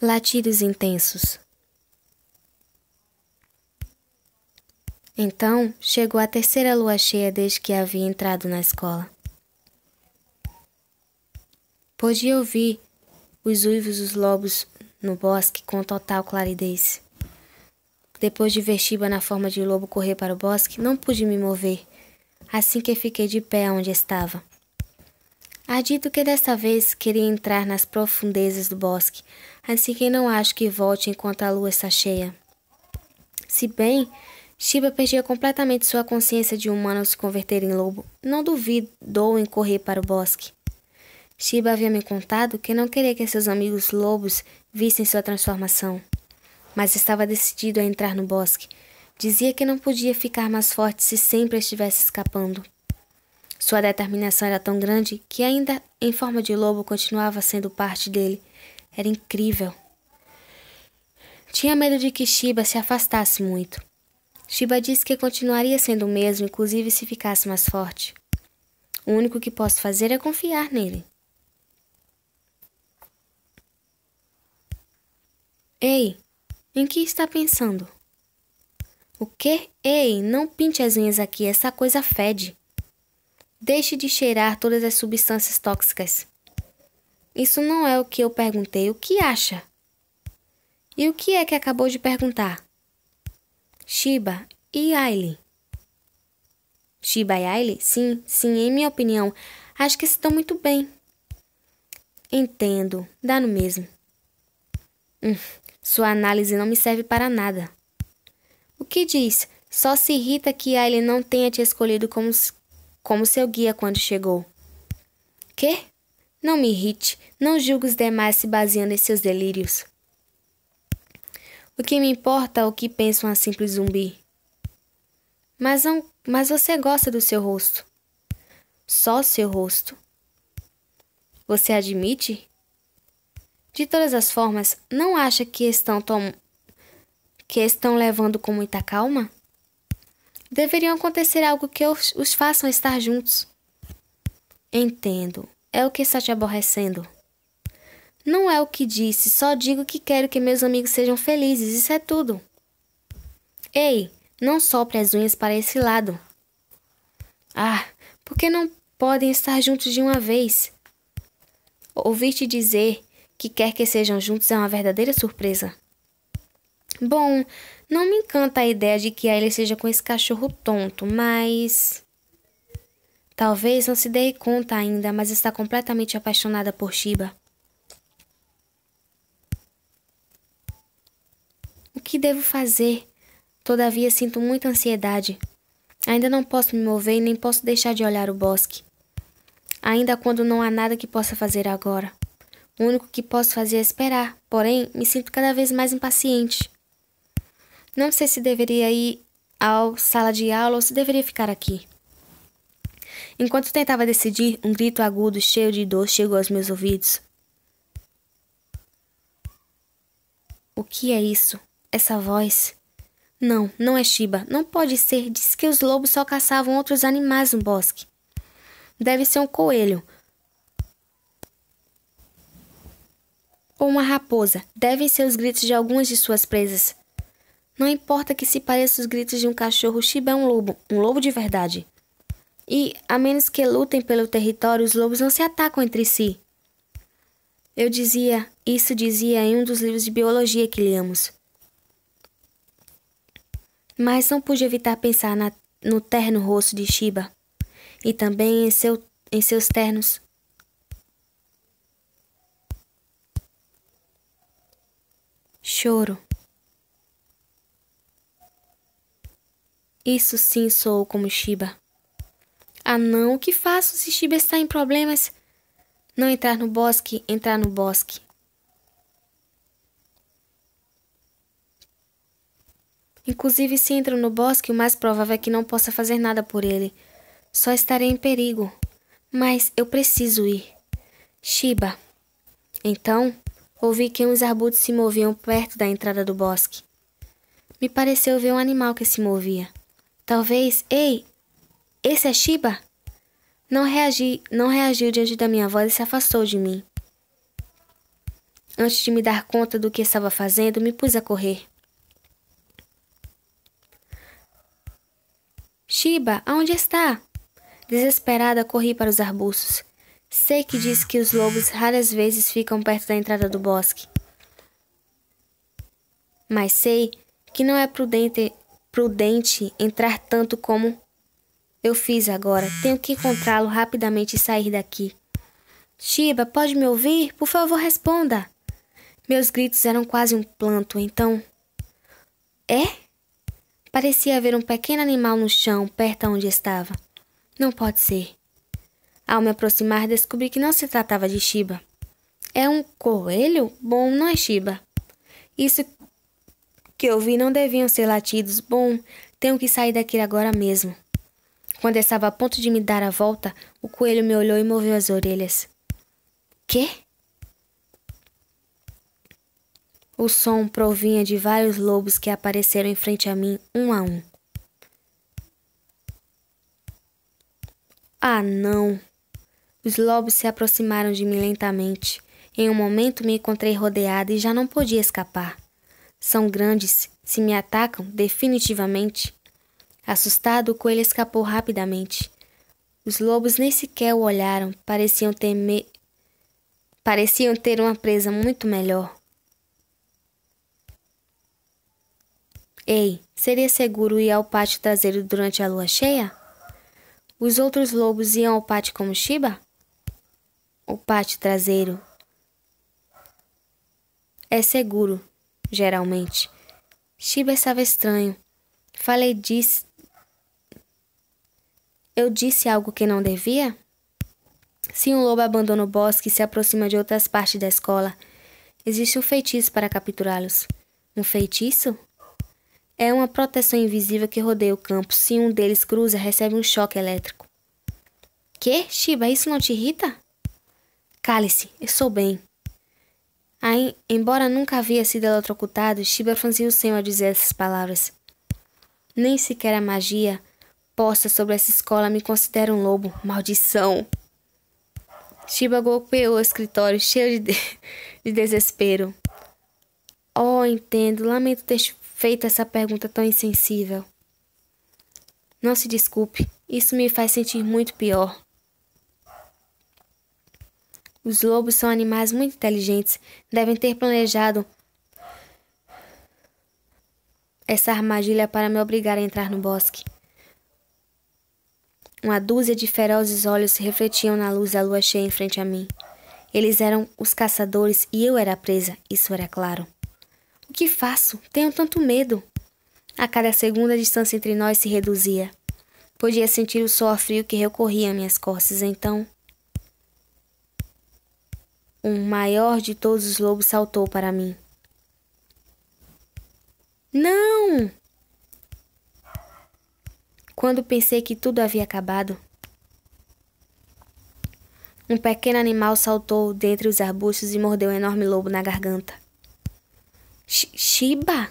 latidos intensos. Então chegou a terceira lua cheia desde que havia entrado na escola. Podia ouvir os uivos dos lobos no bosque com total claridez. Depois de ver Shiba na forma de lobo correr para o bosque, não pude me mover, assim que fiquei de pé onde estava. Adito que desta vez queria entrar nas profundezas do bosque, assim que não acho que volte enquanto a lua está cheia. Se bem, Shiba perdia completamente sua consciência de humano ao se converter em lobo, não duvidou em correr para o bosque. Shiba havia me contado que não queria que seus amigos lobos vissem sua transformação, mas estava decidido a entrar no bosque. Dizia que não podia ficar mais forte se sempre estivesse escapando. Sua determinação era tão grande que, ainda em forma de lobo, continuava sendo parte dele. Era incrível. Tinha medo de que Shiba se afastasse muito. Shiba disse que continuaria sendo o mesmo, inclusive se ficasse mais forte. O único que posso fazer é confiar nele. Ei, em que está pensando? O quê? Ei, não pinte as unhas aqui, essa coisa fede. Deixe de cheirar todas as substâncias tóxicas. Isso não é o que eu perguntei. O que acha? E o que é que acabou de perguntar? Shiba e Aile. Shiba e Aile? Sim, sim, em minha opinião, acho que estão muito bem. Entendo, dá no mesmo. Hum, sua análise não me serve para nada. O que diz? Só se irrita que Aile não tenha te escolhido como, como seu guia quando chegou. Que? Não me irrite, não julgue os demais se baseando em seus delírios. O que me importa é o que pensa uma simples zumbi. Mas, não, mas você gosta do seu rosto. Só seu rosto. Você admite? De todas as formas, não acha que estão tom... que estão levando com muita calma? Deveriam acontecer algo que os, faça façam estar juntos. Entendo. É o que está te aborrecendo. Não é o que disse, só digo que quero que meus amigos sejam felizes, isso é tudo. Ei, não sopre as unhas para esse lado. Ah, por que não podem estar juntos de uma vez? Ouvir-te dizer que quer que sejam juntos é uma verdadeira surpresa. Bom, não me encanta a ideia de que a Ellie seja com esse cachorro tonto, mas. Talvez não se dê conta ainda, mas está completamente apaixonada por Shiba. O que devo fazer? Todavia sinto muita ansiedade. Ainda não posso me mover e nem posso deixar de olhar o bosque. Ainda quando não há nada que possa fazer agora. O único que posso fazer é esperar, porém, me sinto cada vez mais impaciente. Não sei se deveria ir à sala de aula ou se deveria ficar aqui. Enquanto tentava decidir, um grito agudo, cheio de dor, chegou aos meus ouvidos. O que é isso? Essa voz? Não, não é Shiba. Não pode ser. Diz que os lobos só caçavam outros animais no bosque. Deve ser um coelho. Ou uma raposa. Devem ser os gritos de algumas de suas presas. Não importa que se pareça os gritos de um cachorro, Shiba é um lobo, um lobo de verdade. E, a menos que lutem pelo território, os lobos não se atacam entre si. Eu dizia, isso dizia em um dos livros de biologia que liamos. Mas não pude evitar pensar na, no terno rosto de Shiba e também em, seu, em seus ternos choro. Isso sim sou como Shiba. Ah não, o que faço se Shiba está em problemas? Não entrar no bosque, entrar no bosque. Inclusive, se entro no bosque, o mais provável é que não possa fazer nada por ele. Só estarei em perigo. Mas eu preciso ir. Shiba. Então, ouvi que uns arbustos se moviam perto da entrada do bosque. Me pareceu ver um animal que se movia. Talvez, ei, esse é Shiba? Não reagi, não reagiu diante da minha voz e se afastou de mim. Antes de me dar conta do que estava fazendo, me pus a correr. Shiba, aonde está? Desesperada, corri para os arbustos. Sei que diz que os lobos raras vezes ficam perto da entrada do bosque. Mas sei que não é prudente prudente entrar tanto como eu fiz agora. Tenho que encontrá-lo rapidamente e sair daqui. Shiba, pode me ouvir? Por favor, responda. Meus gritos eram quase um planto, então. É? Parecia haver um pequeno animal no chão, perto onde estava. Não pode ser. Ao me aproximar, descobri que não se tratava de Shiba. É um coelho? Bom, não é Shiba. Isso que eu vi não deviam ser latidos. Bom, tenho que sair daqui agora mesmo. Quando estava a ponto de me dar a volta, o coelho me olhou e moveu as orelhas. Quê? O som provinha de vários lobos que apareceram em frente a mim, um a um. Ah, não! Os lobos se aproximaram de mim lentamente. Em um momento me encontrei rodeada e já não podia escapar. São grandes, se me atacam definitivamente. Assustado, o coelho escapou rapidamente. Os lobos nem sequer o olharam, pareciam temer. Pareciam ter uma presa muito melhor. Ei, seria seguro ir ao pátio traseiro durante a lua cheia? Os outros lobos iam ao pátio como Shiba? O pátio traseiro é seguro, geralmente. Shiba estava estranho. Falei disso. Eu disse algo que não devia? Se um lobo abandona o bosque e se aproxima de outras partes da escola, existe um feitiço para capturá-los. Um feitiço? É uma proteção invisível que rodeia o campo. Se um deles cruza, recebe um choque elétrico. Que? Shiba, isso não te irrita? Cale-se, eu sou bem. Aí, embora nunca havia sido eletrocutado, Shiba franziu o senho ao dizer essas palavras. Nem sequer a magia posta sobre essa escola me considera um lobo. Maldição! Shiba golpeou o escritório cheio de, de, de desespero. Oh, entendo. Lamento ter feito essa pergunta tão insensível. Não se desculpe. Isso me faz sentir muito pior. Os lobos são animais muito inteligentes, devem ter planejado essa armadilha para me obrigar a entrar no bosque. Uma dúzia de ferozes olhos se refletiam na luz da lua cheia em frente a mim. Eles eram os caçadores e eu era a presa, isso era claro. O que faço? Tenho tanto medo. A cada segunda a distância entre nós se reduzia. Podia sentir o suor frio que recorria a minhas costas, então um maior de todos os lobos saltou para mim. Não! Quando pensei que tudo havia acabado, um pequeno animal saltou dentre os arbustos e mordeu um enorme lobo na garganta. Shiba!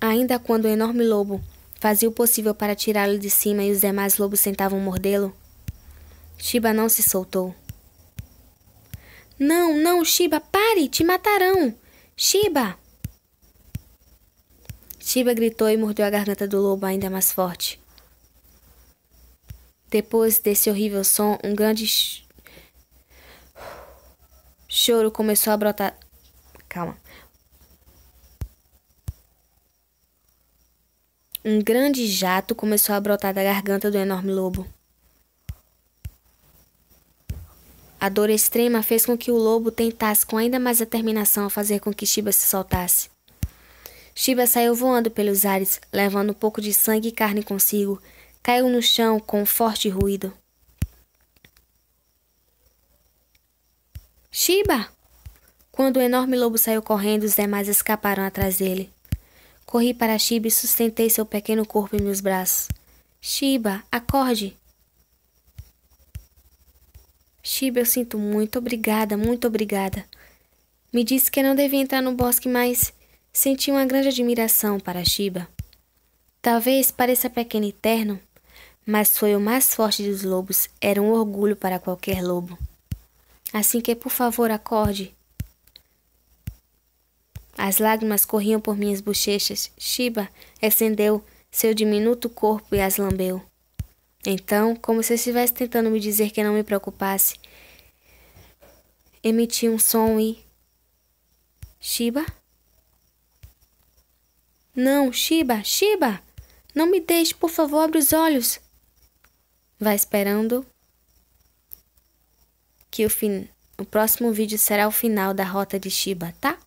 Ainda quando o enorme lobo fazia o possível para tirá-lo de cima e os demais lobos tentavam mordê-lo, Shiba não se soltou. Não, não, Shiba, pare, te matarão! Shiba! Shiba gritou e mordeu a garganta do lobo ainda mais forte. Depois desse horrível som, um grande ch... choro começou a brotar. Calma. Um grande jato começou a brotar da garganta do enorme lobo. A dor extrema fez com que o lobo tentasse com ainda mais determinação fazer com que Shiba se soltasse. Shiba saiu voando pelos ares, levando um pouco de sangue e carne consigo. Caiu no chão com um forte ruído. Shiba! Quando o enorme lobo saiu correndo, os demais escaparam atrás dele. Corri para Shiba e sustentei seu pequeno corpo em meus braços. Shiba, acorde! Shiba, eu sinto muito. Obrigada, muito obrigada. Me disse que não devia entrar no bosque, mas senti uma grande admiração para Shiba. Talvez pareça pequeno e terno, mas foi o mais forte dos lobos. Era um orgulho para qualquer lobo. Assim que, por favor, acorde. As lágrimas corriam por minhas bochechas. Shiba acendeu seu diminuto corpo e as lambeu. Então, como se estivesse tentando me dizer que não me preocupasse, emiti um som e. Shiba? Não, Shiba, Shiba! Não me deixe, por favor, abre os olhos! Vai esperando que o, fin... o próximo vídeo será o final da rota de Shiba, tá?